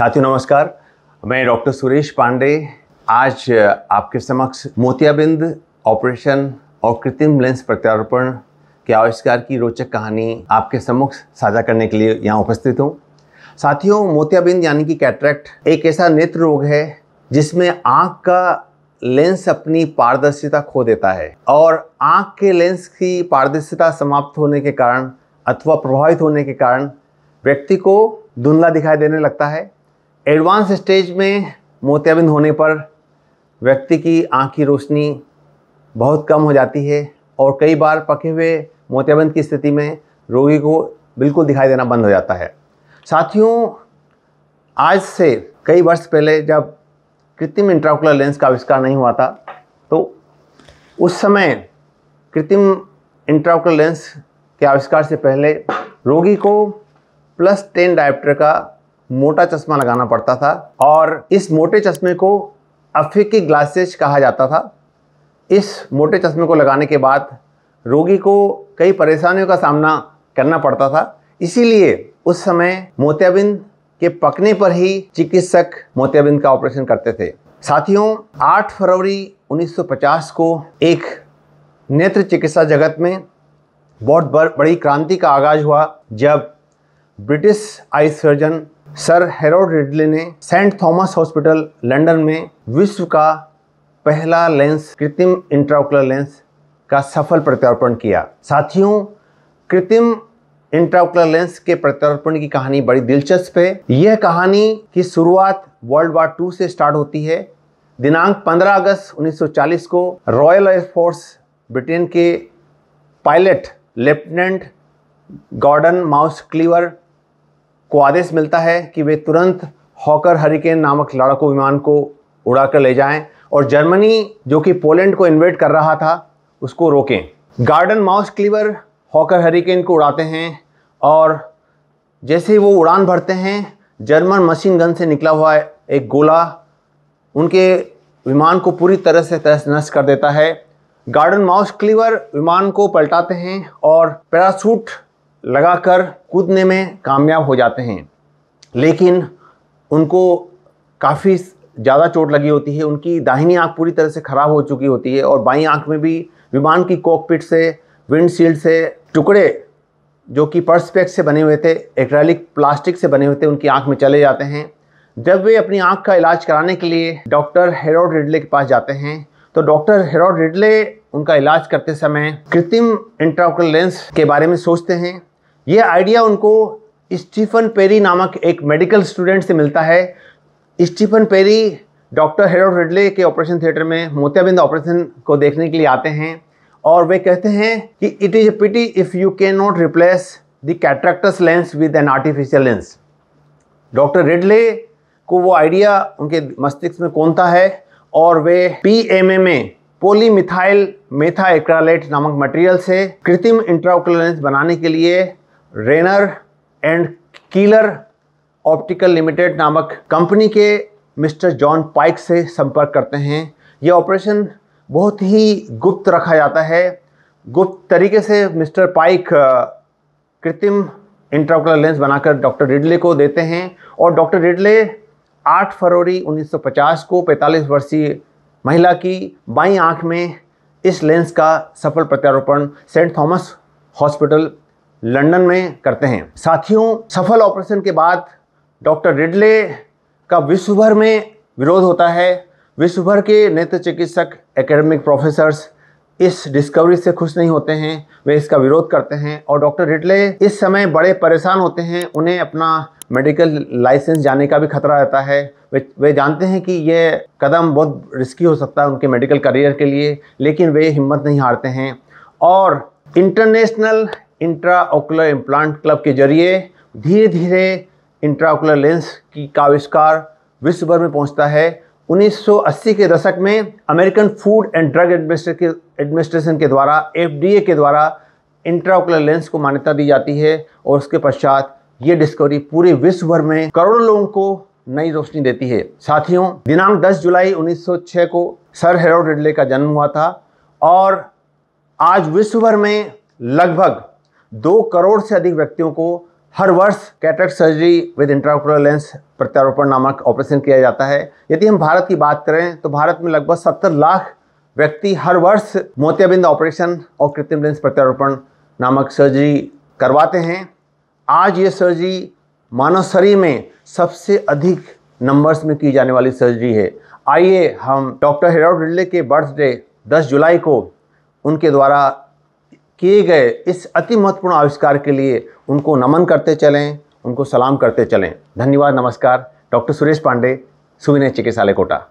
साथियों नमस्कार मैं डॉक्टर सुरेश पांडे आज आपके समक्ष मोतियाबिंद ऑपरेशन और कृत्रिम लेंस प्रत्यारोपण के आविष्कार की रोचक कहानी आपके समक्ष साझा करने के लिए यहाँ उपस्थित हूँ साथियों मोतियाबिंद यानी कि कैटरेक्ट एक ऐसा नेत्र रोग है जिसमें आँख का लेंस अपनी पारदर्शिता खो देता है और आँख के लेंस की पारदर्शिता समाप्त होने के कारण अथवा प्रभावित होने के कारण व्यक्ति को धुंधला दिखाई देने लगता है एडवांस स्टेज में मोतियाबिंद होने पर व्यक्ति की आँख की रोशनी बहुत कम हो जाती है और कई बार पके हुए मोतियाबिंद की स्थिति में रोगी को बिल्कुल दिखाई देना बंद हो जाता है साथियों आज से कई वर्ष पहले जब कृत्रिम इंट्राकुलर लेंस का आविष्कार नहीं हुआ था तो उस समय कृत्रिम इंट्राकुलर लेंस के आविष्कार से पहले रोगी को प्लस टेन डायप्टर का मोटा चश्मा लगाना पड़ता था और इस मोटे चश्मे को अफ्रीकी ग्लासेज कहा जाता था इस मोटे चश्मे को लगाने के बाद रोगी को कई परेशानियों का सामना करना पड़ता था इसीलिए उस समय मोतियाबिंद के पकने पर ही चिकित्सक मोतियाबिंद का ऑपरेशन करते थे साथियों 8 फरवरी 1950 को एक नेत्र चिकित्सा जगत में बहुत बड़ी क्रांति का आगाज़ हुआ जब British eye surgeon sir Harold Ridley ने सेंट थॉमस हॉस्पिटल लंदन में विश्व का पहला लेंस कृत्रिम इंट्राकुलर लेंस का सफल प्रत्यारोपण किया साथियों कृत्रिम इंट्राकुलर लेंस के प्रत्यारोपण की कहानी बड़ी दिलचस्प है यह कहानी की शुरुआत वर्ल्ड वार टू से स्टार्ट होती है दिनांक 15 अगस्त 1940 को रॉयल एयरफोर्स ब्रिटेन के pilot lieutenant Gordon Mouse Cleaver को आदेश मिलता है कि वे तुरंत हॉकर हरिकेन नामक लड़ाकू विमान को उड़ाकर ले जाएं और जर्मनी जो कि पोलैंड को इन्वेट कर रहा था उसको रोकें Gordon Mouse Cleaver Hawker Hurricane को उड़ाते हैं और जैसे ही वो उड़ान भरते हैं जर्मन मशीन गन से निकला हुआ एक गोला उनके विमान को पूरी तरह से तहस नष्ट कर देता है गार्डन माउस क्लीवर विमान को पलटाते हैं और पैरासूट लगाकर कूदने में कामयाब हो जाते हैं लेकिन उनको काफ़ी ज़्यादा चोट लगी होती है उनकी दाहिनी आंख पूरी तरह से ख़राब हो चुकी होती है और बाई आंख में भी विमान की कॉकपिट से विंडशील्ड से टुकड़े जो कि पर्सपेक्ट से बने हुए थे एक्रैलिक प्लास्टिक से बने हुए थे उनकी आंख में चले जाते हैं जब वे अपनी आंख का इलाज कराने के लिए डॉक्टर हेरोड रिडले के पास जाते हैं तो डॉक्टर हेरोड रिडले उनका इलाज करते समय कृत्रिम इंट्राकुलर लेंस के बारे में सोचते हैं ये आइडिया उनको स्टीफन पेरी नामक एक मेडिकल स्टूडेंट से मिलता है Stephen Perry doctor Harold Ridley के ऑपरेशन थिएटर में मोतियाबिंद ऑपरेशन को देखने के लिए आते हैं और वे कहते हैं कि it is a pity if you can not replace the cataracts lens with an artificial lens doctor Ridley को वो आइडिया उनके मस्तिष्क में कौनता है और वे पी एम ए में पोलीमिथाइल मेथा एक्रालेट नामक मटेरियल से कृत्रिम इंट्राउकुलर लेंस बनाने के लिए Rayner and Keeler optical limited नामक कंपनी के मिस्टर जॉन पाइक से संपर्क करते हैं यह ऑपरेशन बहुत ही गुप्त रखा जाता है गुप्त तरीके से मिस्टर पाइक कृत्रिम इंट्राकुलर लेंस बनाकर डॉक्टर रिडले को देते हैं और डॉक्टर रिडले 8 फरवरी 1950 को 45 वर्षीय महिला की बाई आंख में इस लेंस का सफल प्रत्यारोपण सेंट थॉमस हॉस्पिटल लंदन में करते हैं साथियों सफल ऑपरेशन के बाद डॉक्टर रिडले का विश्व भर में विरोध होता है विश्व भर के नेत्र चिकित्सक एकेडमिक प्रोफेसर्स इस डिस्कवरी से खुश नहीं होते हैं वे इसका विरोध करते हैं और डॉक्टर रिडले इस समय बड़े परेशान होते हैं उन्हें अपना मेडिकल लाइसेंस जाने का भी खतरा रहता है वे वे जानते हैं कि यह कदम बहुत रिस्की हो सकता है उनके मेडिकल करियर के लिए लेकिन वे हिम्मत नहीं हारते हैं और इंटरनेशनल इंट्राओकुलर इम्प्लांट क्लब के जरिए धीरे धीरे इंट्राओकुलर लेंस की का आविष्कार विश्व भर में पहुंचता है 1980 के दशक में American food and drug administration के द्वारा एफडीए के द्वारा इंट्राओकुलर लेंस को मान्यता दी जाती है और उसके पश्चात ये डिस्कवरी पूरे विश्व भर में करोड़ों लोगों को नई रोशनी देती है साथियों दिनांक 10 जुलाई 1906 को सर हेरोड रिडले का जन्म हुआ था और आज विश्व भर में लगभग दो करोड़ से अधिक व्यक्तियों को हर वर्ष cataract surgery with intraocular lens प्रत्यारोपण नामक ऑपरेशन किया जाता है यदि हम भारत की बात करें तो भारत में लगभग सत्तर लाख व्यक्ति हर वर्ष मोतियाबिंद ऑपरेशन और कृत्रिम लेंस प्रत्यारोपण नामक सर्जरी करवाते हैं आज ये सर्जरी मानव शरीर में सबसे अधिक नंबर्स में की जाने वाली सर्जरी है आइए हम डॉक्टर हेरोड रिडले के बर्थडे 10 जुलाई को उनके द्वारा किए गए इस अति महत्वपूर्ण आविष्कार के लिए उनको नमन करते चलें उनको सलाम करते चलें धन्यवाद नमस्कार डॉक्टर सुरेश पांडे सुविनय चिकित्सालय कोटा